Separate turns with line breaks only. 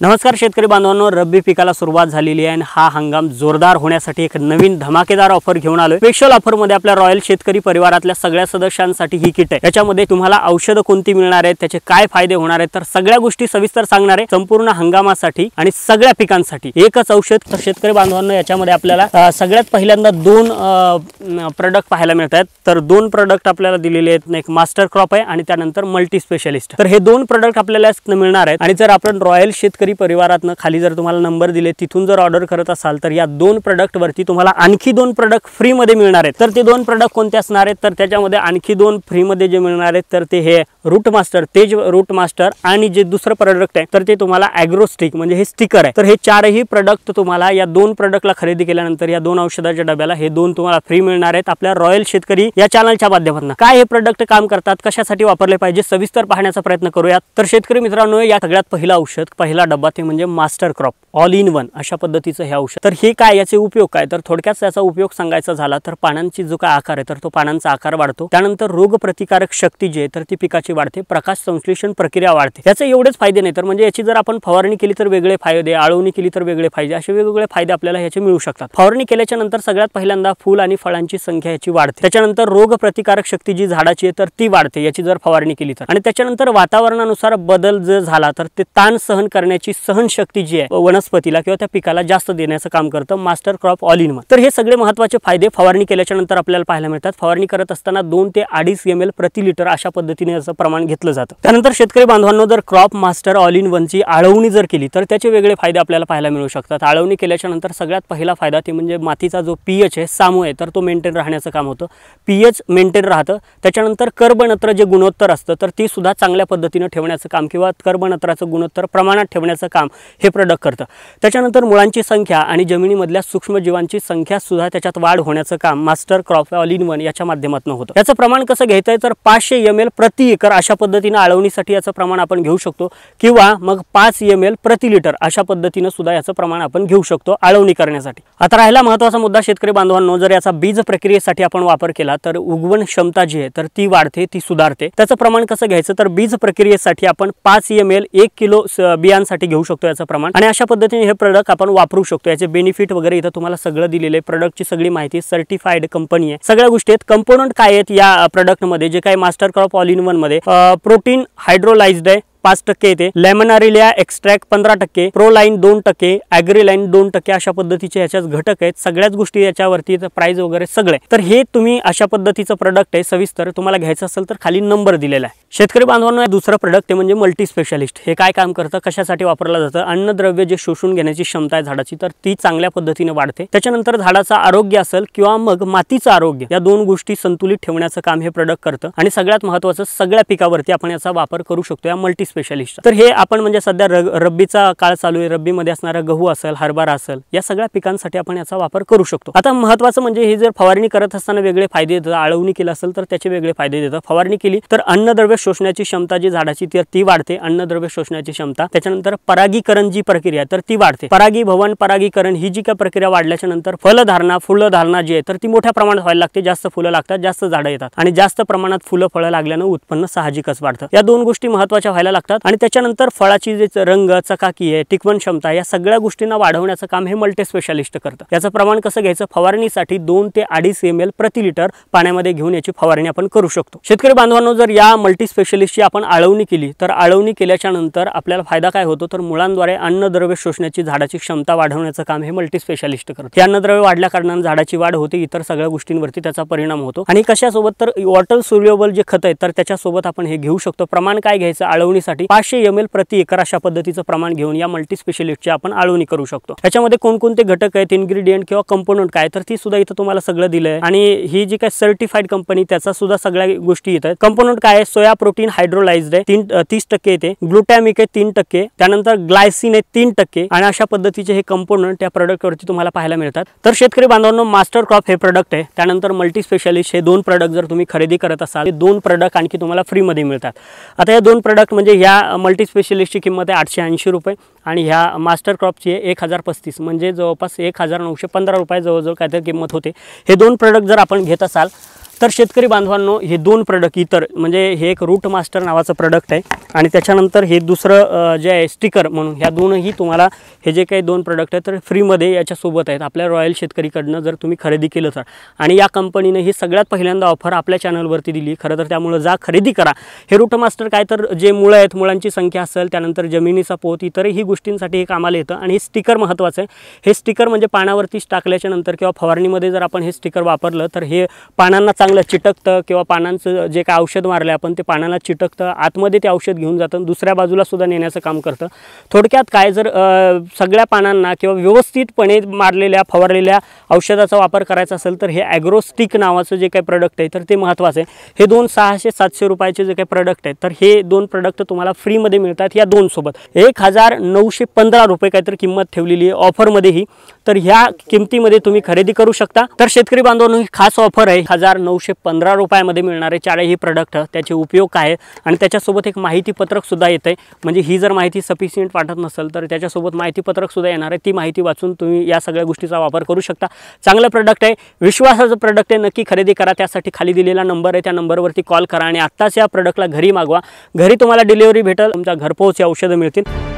नमस्कार शेतकरी बांधवांनो रब्बी पिकाला सुरुवात झालेली आहे आणि हा हंगाम जोरदार होण्यासाठी एक नवीन धमाकेदार ऑफर घेऊन आलोय स्पेशल ऑफर मध्ये आपल्या रॉयल शेतकरी परिवारातल्या सगळ्या सदस्यांसाठी ही किट आहे याच्यामध्ये तुम्हाला औषधं कोणती मिळणार आहेत त्याचे काय फायदे होणार आहेत तर सगळ्या गोष्टी सविस्तर सांगणार आहे संपूर्ण हंगामासाठी आणि सगळ्या पिकांसाठी एकच औषध तर शेतकरी बांधवांना याच्यामध्ये आपल्याला सगळ्यात पहिल्यांदा दोन प्रोडक्ट पाहायला मिळत आहेत तर दोन प्रोडक्ट आपल्याला दिलेले आहेत एक मास्टर क्रॉप आहे आणि त्यानंतर मल्टी स्पेशलिस्ट तर हे दोन प्रोडक्ट आपल्याला मिळणार आहेत आणि जर आपण रॉयल शेतकरी शेतकरी परिवारातनं खाली जर तुम्हारा नंबर दिले तिथु जर ऑर्डर करा तो तर दोन प्रोडक्टवरती तुम्हाला आणखी दोन प्रोडक्ट फ्रीमध्ये मिळणार आहेत तर ते दोन प्रोडक्ट कोणते असणार आहेत तर त्याच्यामध्ये आणखी जे मिळणार आहेत तर ते रूट मास्टर तेज रूट मास्टर जे दुसरं प्रोडक्ट है तर ते तुम्हाला स्टिक स्टिकर आहे तर हे चारही प्रोडक्ट तुम्हारा या दोन प्रोडक्ट खरेदी केल्यानंतर या दोन औषधाच्या डब्याला दोन तुम्हाला फ्री मिळणार आहेत आपल्या रॉयल शेतकरी चैनल चॅनलच्या माध्यमातून प्रोडक्ट काम करता कशासाठी वापरले पाहिजे सविस्तर पाहण्याचा प्रयत्न करूया तर शेतकरी मित्रांनो या सगळ्यात औषध पहिला डब्बा ते म्हणजे master crop all in one अशा पद्धति हे औषध तर उपयोग काय तर उपयोग सांगायचा पानी जो का आकार है तर तो पानांचा आकार वाढतो त्यानंतर रोगप्रतिकारक शक्ती जी है ती पिकाची प्रकाश संश्लेषण प्रक्रिया वाढते याचे फायदे नहीं तो म्हणजे याची जर आपण फवारणी केली तर वेगळे फायदे आळवणी के लिए वेगले फायदे असे वेगवेगळे फायदे अपने मिलू मिळू शकतात फवारणी सगत नंतर फूल पहिल्यांदा फुल आणि संख्या याची वाढते त्याच्यानंतर रोगप्रतिकारक शक्ती जी झाडाची आहे तर ती वाढते याची जर फवारणी वातावरणानुसार बदल जर झाला ताण सहन करण्याची ची सहनशक्ती जी आहे वनस्पतीला किंवा त्या पिकाला जास्त देण्याचं काम करतं master crop all in one तर हे सगळे महत्वाचे फायदे फवारणी केल्याच्या नंतर आपल्याला पाहायला मिळतात फवारणी करत असताना दोन ते अडीच एम एल प्रति लिटर अशा पद्धतीने असं प्रमाण घेतलं जातं त्यानंतर शेतकरी बांधवांनो जर क्रॉप मास्टर ऑल इन वनची आळवणी जर केली तर त्याचे वेगळे फायदे आपल्याला पाहायला मिळू शकतात आळवणी केल्याच्या नंतर सगळ्यात पहिला फायदा ते म्हणजे मातीचा जो पी आहे सामू आहे तर तो मेंटेन राहण्याचं काम होतं पी मेंटेन राहतं त्याच्यानंतर कर्बनत्र जे गुणोत्तर असतं तर ती सुद्धा चांगल्या पद्धतीनं ठेवण्याचं काम किंवा कर्बनत्राचं गुणोत्तर प्रमाणात ठेवण्याचं करण्याचं काम हे प्रॉडक्ट करतं त्याच्यानंतर मुळांची संख्या आणि जमिनीमधल्या सूक्ष्मजीवांची संख्या त्याच्यात वाढ होण्याचं काम मास्टर क्रॉप ऑल वन याच्या माध्यमातून होतं याचं प्रमाण कसं घेता आहे तर पाचशे एम एल प्रति एकर अशा पद्धतीनं आळवणीसाठी याचं प्रमाण आपण घेऊ शकतो किंवा मग पाच एम एल प्रति लिटर अशा पद्धतीनं सुद्धा याचं प्रमाण आपण घेऊ शकतो आळवणी करण्यासाठी आता राहिला महत्त्वाचा मुद्दा शेतकरी बांधवांनो जर याचा बीज प्रक्रियेसाठी आपण वापर केला तर उगवण क्षमता जी आहे तर ती वाढते ती सुधारते त्याचं प्रमाण कसं घ्यायचं तर बीज प्रक्रियेसाठी आपण पाच एम एल एक किलो बियांसाठी प्रॉडक्टसाठी घेऊ शकतो प्रमाण अशा पद्धतीने प्रोडक्ट अपन वपरू शकतो याचे बेनिफिट वगैरह इतना तुम्हाला सगळं दिलेलं आहे प्रोडक्टची सगळी माहिती सर्टिफाईड कंपनी है सगळ्या गोष्टी आहेत कंपोनंट काय आहेत या जे काही master crop all in one मध्ये प्रोटीन हाइड्रोलाइज है पांच टक्के येते लॅमनारिलिया पंद्रह पंधरा टक्के प्रोलाईन दोन टक्के अॅग्रीलाईन दोन टक्के अशा पद्धतीचे घटक है सगळ्याच गोष्टी याच्यावरती प्राइस वगैरह सगळे तर हे तुम्ही अशा पद्धति प्रोडक्ट है सविस्तर तुम्हाला घ्यायचं असेल तर खाली नंबर दिलेला आहे शेतकरी बांधवांना दुसरं प्रोडक्ट ते मल्टी स्पेशलिस्ट है काय काम करतं कशासाठी वापरलं जातं अन्नद्रव्य जे शोषून घेण्याची क्षमता आहे झाडाची तर ती चांगल्या पद्धति वाढते आरोग्य असेल किंवा मग मातीचं आरोग्य या दोन गोष्टी संतुलित ठेवण्याचं काम हे प्रोडक्ट करतं आणि सगळ्यात महत्त्वाचं पिकावरती आपण याचा वापर करू शकतो या मल्टी स्पेशलिस्ट तो हे आपण म्हणजे सध्या रब्बी रब्बीचा काळ चालू आहे रब्बीमध्ये असणारा गहू आल हरभरा असेल या सगळ्या पिकांसाठी आपण याचा करू शकतो आता महत्वाचं जर फवार करत असताना फायदे देतात आळवणी केलं असेल तर फायदे देतात फवारणी के लिए अन्नद्रव्य शोषण की क्षमता जी झाडाची अन्नद्रव्य शोषण की क्षमता त्याच्यानंतर परागीकरण जी प्रक्रिया है ती वाढते परागी भवन परागीकरण हि जी का प्रक्रिया वाढल्याच्या नंतर फलधारणा फुलधारणा जी है तर ती मोठ्या प्रमाणात व्हायला लागते जास्त फुलं लागतात जास्त झाडं जास्त प्रमाण फूल फल लगने उत्पन्न साहजिक वाढतं या दोन गोष्टी महत्वाच्या व्हायला लागतात लागतात आणि रंग चकाकी है टिकवन क्षमता या सगळ्या गोष्टींना वाढवण्याचं काम हे मल्टी स्पेशालिस्ट करतं प्रमाण कस घ्यायचं फवारणीसाठी दोन ते अडीच एम एल प्रति लिटर पाण्यामध्ये घेऊन याची फवारणी करू शो शेतकरी बांधवांनो जर या मल्टी स्पेशलिस्टची आपण आळवणी केली तर आळवणी केल्याच्या नंतर आपल्याला फायदा काय होतो तर मुळांद्वारे अन्नद्रव्य शोषण्याची झाडाची क्षमता वाढवण्याचं काम हे मल्टी स्पेशालिस्ट करतं अन्नद्रव्य वाढल्या कारणाने झाडाची वाढ इतर सगळ्या गोष्टींवरती त्याचा परिणाम होतो आणि कशासोबत वॉटर सुर्वेबल जे खत आहे तर त्याच्यासोबत आपण हे घेऊ प्रमाण काय घ्यायचं वाढवण्यासाठी एम एल प्रति एकर अशा पद्धतीचं प्रमाण घेऊन या मल्टी स्पेशलिस्टची आपण आळवणी करू शकतो याच्यामध्ये कोणकोणते घटक है इन्ग्रेडियंट कि कंपोनट का तर ती सुद्धा इथं तुम्हाला ही जी काय सर्टिफाईड कंपनी त्याचा सुद्धा सगळ्या गोष्टी येतात कंपोनंट सोया प्रोटीन हायड्रोलाइज्ड है तीन अं, तीस टक्के येते है तीन टक्के ग्लायसिन आहे तीन टक्के आणि अशा पद्धतीचे हे कंपोनंट त्या प्रोडक्टवरती तुम्हाला पाहायला मिळतात तर शेतकरी बांधवांनो मास्टर क्रॉप हे प्रोडक्ट है त्यानंतर मल्टी स्पेशलिस्ट है दोन प्रोडक्ट जर तुम्ही खरेदी करत असाल दोन प्रोडक्ट आणखी तुम्हाला फ्रीमध्ये मिळतात आता हे दोन प्रोडक्ट म्हणजे ह्या मल्टी की किमत है आठशे ऐंशी रुपये आणि ह्या मास्टर क्रॉपची आहे एक हजार पस्तीस मजे जवरपास एक हजार नौशे पंद्रह रुपये जवळजवळ काहीतरी किंमत होते हे दोन प्रोडक्ट जर आप घेत तर शेतकरी बांधवांनो हे दोन प्रोडक्ट इतर म्हणजे हे एक रूट मास्टर नावाचं प्रोडक्ट आहे आणि त्याच्यानंतर हे दुसरं जे आहे स्टिकर म्हणून ह्या दोनही तुम्हाला हे जे काही दोन प्रोडक्ट आहेत तर फ्रीमध्ये याच्यासोबत आहेत आपल्या रॉयल शेतकरीकडनं जर तुम्ही खरेदी केलं तर आणि या कंपनीने ही सगळ्यात पहिल्यांदा ऑफर आपल्या चॅनलवरती दिली खरं तर त्यामुळं जा खरेदी करा हे रूट मास्टर काय तर जे मुळं आहेत मुळांची संख्या असेल त्यानंतर जमिनीचा पोत इतरही गोष्टींसाठी हे कामाला येतं आणि हे स्टिकर महत्त्वाचं आहे हे स्टिकर म्हणजे पानावरतीच टाकल्याच्या नंतर किंवा फवारणीमध्ये जर आपण हे स्टिकर वापरलं तर हे पानांना चांगलं चांगलं चिटकतं किंवा पानांचं जे काय औषध मारलं आहे आपण ते पानाला चिटकतं ते औषध घेऊन जातं बाजूला सुद्धा नेण्याचं काम करतं थोडक्यात काय जर सगळ्या पानांना किंवा व्यवस्थितपणे मारलेल्या फवारलेल्या औषधाचा वापर करायचा असेल तर हे ॲग्रोस्टिक जे काही प्रोडक्ट है तर ते महत्त्वाचं हे दोन सहाशे सातशे रुपयाचे जे काही प्रोडक्ट है तर हे दोन प्रोडक्ट तुम्हाला फ्रीमध्ये मिळतात या दोन सोबत एक हजार नौशे पंद्रह रुपये काहीतरी किंमत ठेवलेली आहे ऑफरमध्येही तर ह्या किमतीमध्ये तुम्ही खरेदी करू शता तर शेतकरी बांधवांनी खास ऑफर है हजार नऊ नऊशे पंधरा रुपयामध्ये मिलना चाळे ही प्रोडक्ट त्याचे उपयोग काय आहे आणि त्याच्यासोबत एक माहितीपत्रकसुद्धा येतं आहे म्हणजे ही जर माहिती सफिशियंट वाटत नसेल तर त्याच्यासोबत माहितीपत्रकसुद्धा येणार आहे ती माहिती वाचून तुम्ही या सगळ्या गोष्टीचा करू शता चांगल प्रोडक्ट है विश्वासाचं प्रोडक्ट है नक्की खरे करा खाली दिल्ला नंबर है आहे नंबर नंबरवरती कॉल करा आणि आत्ताच यह प्रोडक्टला घरी मगवा घरी तुम्हारा डिलिवरी भेटेल तुमच्या घरपोच औषध मिलती मिळतील